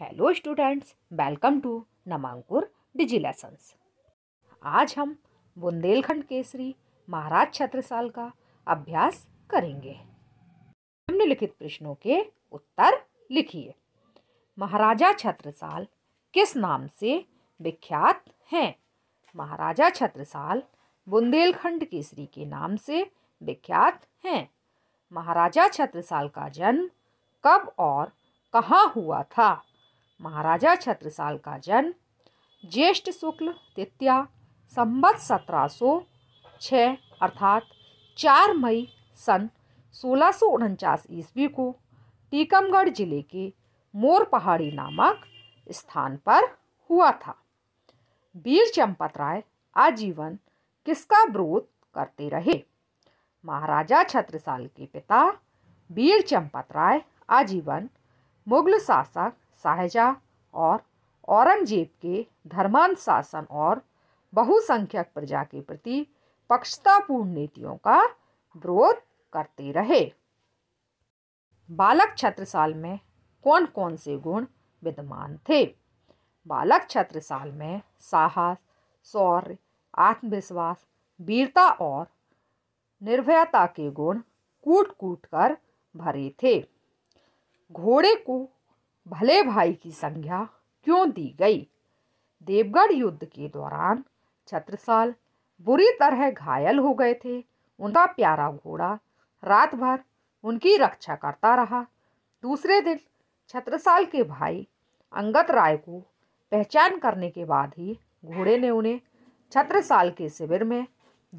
Hello students welcome to Namankur digi lessons आज हम बुंदेलखंड केसरी महाराज छत्रसाल का अभ्यास करेंगे निम्नलिखित प्रश्नों के उत्तर लिखिए महाराजा छत्रसाल किस नाम से विख्यात हैं महाराजा छत्रसाल बुंदेलखंड केसरी के नाम से विख्यात हैं महाराजा छत्रसाल का जन्म कब और कहाँ हुआ था महाराजा छत्रसाल का जन्म ज्येष्ठ शुक्ल तृतीया संबत सत्रह सौ छ अर्थात चार मई सन सोलह सौ उनचास ईस्वी को टीकमगढ़ जिले के मोर पहाड़ी नामक स्थान पर हुआ था वीर चंपत राय आजीवन किसका विरोध करते रहे महाराजा छत्रसाल के पिता वीर चंपत राय आजीवन मुगल शासक शाहजहाँ और औरंगजेब के धर्मांत शासन और बहुसंख्यक प्रजा के प्रति पक्षतापूर्ण नीतियों का विरोध करते रहे बालक छत्रसाल में कौन कौन से गुण विद्यमान थे बालक छत्रसाल में साहस शौर्य आत्मविश्वास वीरता और निर्भयता के गुण कूट कूट कर भरे थे घोड़े को भले भाई की संज्ञा क्यों दी गई देवगढ़ युद्ध के दौरान छत्रसाल बुरी तरह घायल हो गए थे उनका प्यारा घोड़ा रात भर उनकी रक्षा करता रहा दूसरे दिन छत्रसाल के भाई अंगत राय को पहचान करने के बाद ही घोड़े ने उन्हें छत्रसाल के शिविर में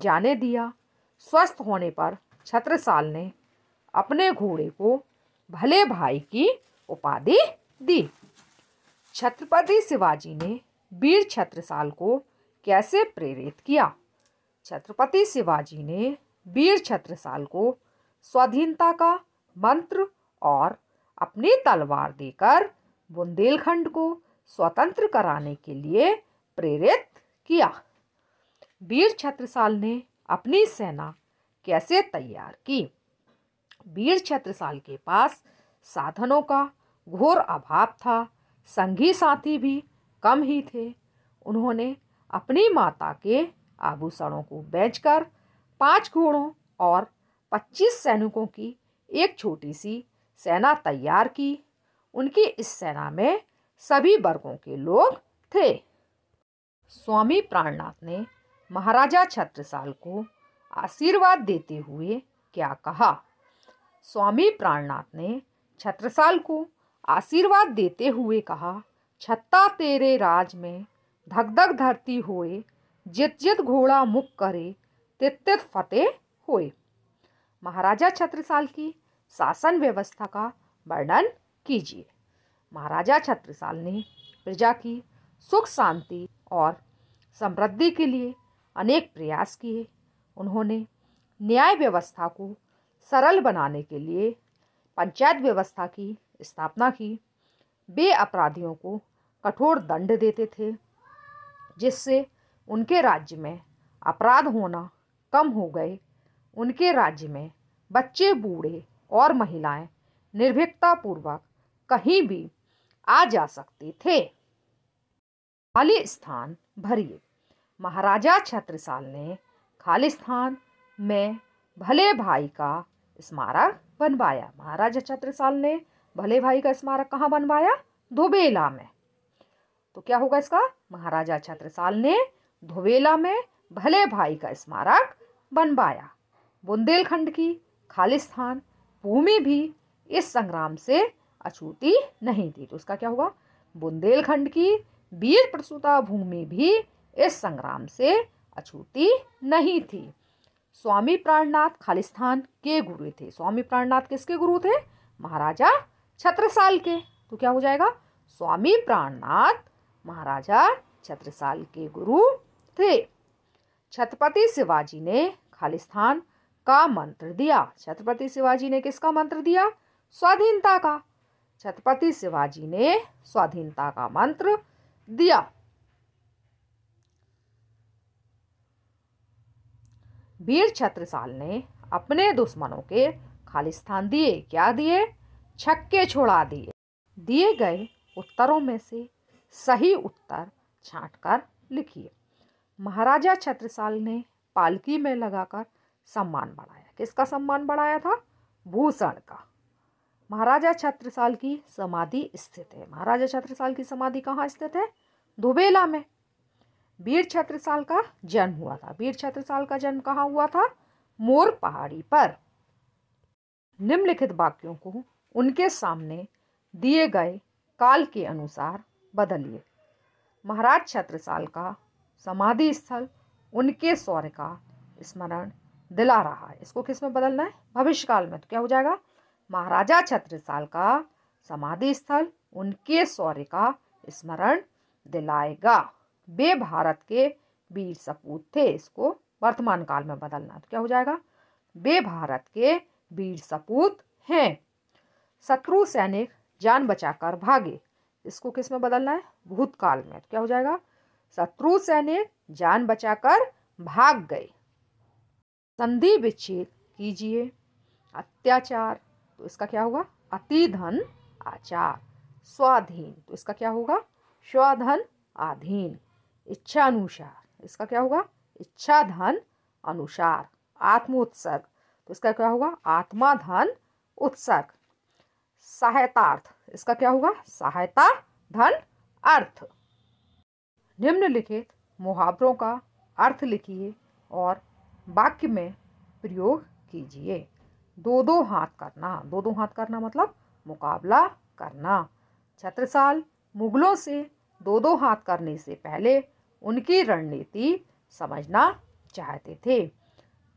जाने दिया स्वस्थ होने पर छत्रसाल ने अपने घोड़े को भले भाई की उपाधि दी छत्रपति शिवाजी ने वीर छत्रसाल को कैसे प्रेरित किया छत्रपति शिवाजी ने वीर छत्रसाल को स्वाधीनता का मंत्र और अपनी तलवार देकर बुंदेलखंड को स्वतंत्र कराने के लिए प्रेरित किया वीर छत्रसाल ने अपनी सेना कैसे तैयार की वीर छत्रसाल के पास साधनों का घोर अभाव था संगी साथी भी कम ही थे उन्होंने अपनी माता के आभूषणों को बेचकर पांच घोड़ों और पच्चीस सैनिकों की एक छोटी सी सेना तैयार की उनकी इस सेना में सभी वर्गों के लोग थे स्वामी प्राणनाथ ने महाराजा छत्रसाल को आशीर्वाद देते हुए क्या कहा स्वामी प्राणनाथ ने छत्रसाल को आशीर्वाद देते हुए कहा छत्ता तेरे राज में धक धक धरती होए जित जित घोड़ा मुख करे तित तित फतेह होए महाराजा छत्रसाल की शासन व्यवस्था का वर्णन कीजिए महाराजा छत्रसाल ने प्रजा की सुख शांति और समृद्धि के लिए अनेक प्रयास किए उन्होंने न्याय व्यवस्था को सरल बनाने के लिए पंचायत व्यवस्था की स्थापना की वे अपराधियों को कठोर दंड देते थे जिससे उनके राज्य में अपराध होना कम हो गए उनके राज्य में बच्चे बूढ़े और महिलाएं निर्भीकतापूर्वक कहीं भी आ जा सकते थे खाली स्थान भरिए महाराजा छत्रसाल ने खालिस्थान में भले भाई का स्मारक बनवाया महाराजा छत्रसाल ने भले भाई का स्मारक कहाँ बनवाया धोबेला में तो क्या होगा इसका महाराजा छत्रसाल ने धोबेला में भले भाई का स्मारक बनवाया बुंदेलखंड की खालिस्तान भूमि भी इस संग्राम से अछूती नहीं थी तो उसका क्या होगा बुंदेलखंड की वीर प्रसूता भूमि भी इस संग्राम से अछूती नहीं थी स्वामी प्राणनाथ खालिस्थान के गुरु थे स्वामी प्राणनाथ किसके गुरु थे महाराजा छत्रसाल के तो क्या हो जाएगा स्वामी प्राणनाथ महाराजा छत्रसाल के गुरु थे छत्रपति शिवाजी ने खालिस्थान का मंत्र दिया छत्रपति शिवाजी ने किसका मंत्र दिया स्वाधीनता का छत्रपति शिवाजी ने स्वाधीनता का मंत्र दिया वीर छत्रसाल ने अपने दुश्मनों के खालिस्तान दिए क्या दिए छक्के छोड़ा दिए दिए गए उत्तरों में से सही उत्तर छांटकर कर लिखिए महाराजा छत्रसाल ने पालकी में लगाकर सम्मान बढ़ाया किसका सम्मान बढ़ाया था भूषण का महाराजा छत्रसाल की समाधि स्थित है महाराजा छत्रसाल की समाधि कहाँ स्थित है धुबेला में वीर छत्रसाल का जन्म हुआ था वीर छत्रसाल का जन्म कहाँ हुआ था मोर पहाड़ी पर निम्नलिखित वाक्यों को उनके सामने दिए गए काल के अनुसार बदलिए महाराज छत्रसाल का समाधि स्थल उनके सौर्य का स्मरण दिला रहा है इसको किस में बदलना है भविष्यकाल में तो क्या हो जाएगा महाराजा छत्रसाल का समाधि स्थल उनके सौर्य का स्मरण दिलाएगा वे भारत के वीर सपूत थे इसको वर्तमान काल में बदलना तो क्या हो जाएगा वे भारत के वीर सपूत हैं शत्रु सैनिक जान बचाकर भागे इसको किस में बदलना है भूतकाल में तो क्या हो जाएगा शत्रु सैनिक जान बचाकर भाग गए संधि विच्छेद कीजिए अत्याचार तो इसका क्या होगा अतिधन आचार स्वाधीन तो इसका क्या होगा स्वाधन आधीन इच्छा अनुसार इसका क्या होगा इच्छा धन अनुसार आत्मोत्सर्ग तो इसका क्या होगा आत्मा धन उत्सर्ग सहायतार्थ इसका क्या होगा सहायता धन अर्थ निम्नलिखित मुहावरों का अर्थ लिखिए और वाक्य में प्रयोग कीजिए दो दो हाथ करना दो दो हाथ करना मतलब मुकाबला करना छत्रसाल मुगलों से दो दो हाथ करने से पहले उनकी रणनीति समझना चाहते थे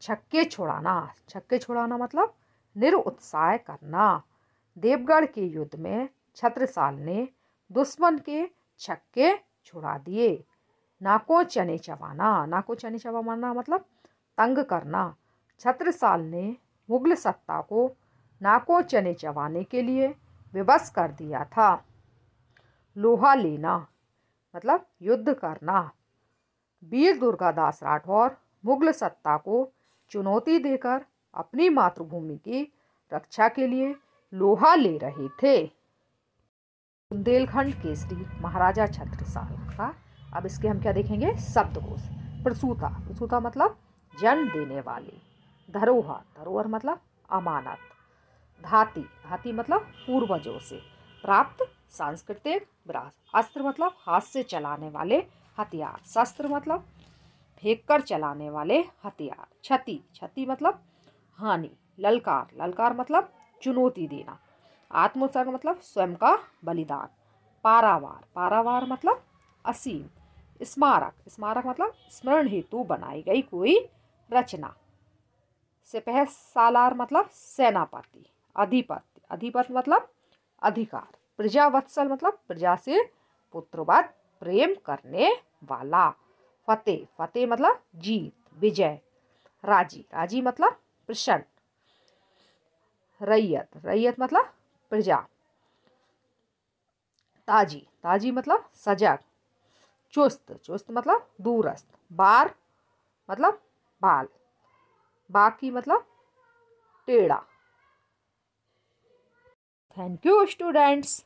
छक्के छुड़ाना छक्के छुड़ाना मतलब निरुत्साह करना देवगढ़ के युद्ध में छत्रसाल ने दुश्मन के छक्के छुड़ा दिए नाको चने चबाना नाको चने चबाना मतलब तंग करना छत्रसाल ने मुगल सत्ता को नाको चने चबाने के लिए विवश कर दिया था लोहा लेना मतलब युद्ध करना वीर दुर्गादास राठौर मुगल सत्ता को चुनौती देकर अपनी मातृभूमि की रक्षा के लिए लोहा ले रहे थे बुंदेलखंड केसरी महाराजा छत्र साहब का अब इसके हम क्या देखेंगे शब्दकोश प्रसूता प्रसूता मतलब जन्म देने वाली धरोहर धरोहर मतलब अमानत धाती धाती मतलब पूर्वजों से प्राप्त सांस्कृतिक ब्रास अस्त्र मतलब हाथ से चलाने वाले हथियार शस्त्र मतलब फेंक कर चलाने वाले हथियार क्षति क्षति मतलब हानि ललकार ललकार मतलब चुनौती देना आत्मोत्सर्ग मतलब स्वयं का बलिदान पारावार पारावार मतलब असीम स्मारक स्मारक मतलब स्मरण हेतु बनाई गई कोई रचना सिपह सालार मतलब सेनापति अधिपत्य अधिपत्य मतलब अधिकार प्रजा वत्सल मतलब प्रजा से पुत्रवत प्रेम करने वाला फतेह फतेह मतलब जीत विजय राजी राजी मतलब प्रसन्न रैयत रैयत मतलब प्रजा ताजी ताजी मतलब सजग चुस्त चुस्त मतलब दूरस्थ बार मतलब बाल बाकी मतलब टेढ़ा Thank you students.